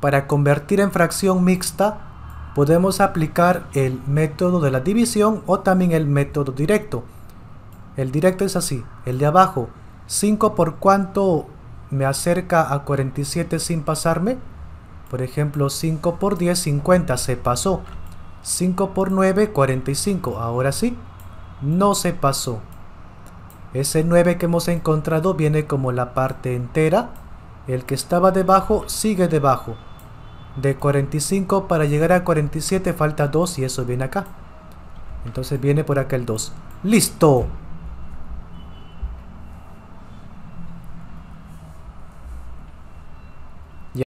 Para convertir en fracción mixta podemos aplicar el método de la división o también el método directo. El directo es así, el de abajo, 5 por cuánto me acerca a 47 sin pasarme. Por ejemplo, 5 por 10, 50, se pasó. 5 por 9, 45, ahora sí, no se pasó. Ese 9 que hemos encontrado viene como la parte entera. El que estaba debajo sigue debajo de 45 para llegar a 47 falta 2 y eso viene acá. Entonces viene por acá el 2. ¡Listo!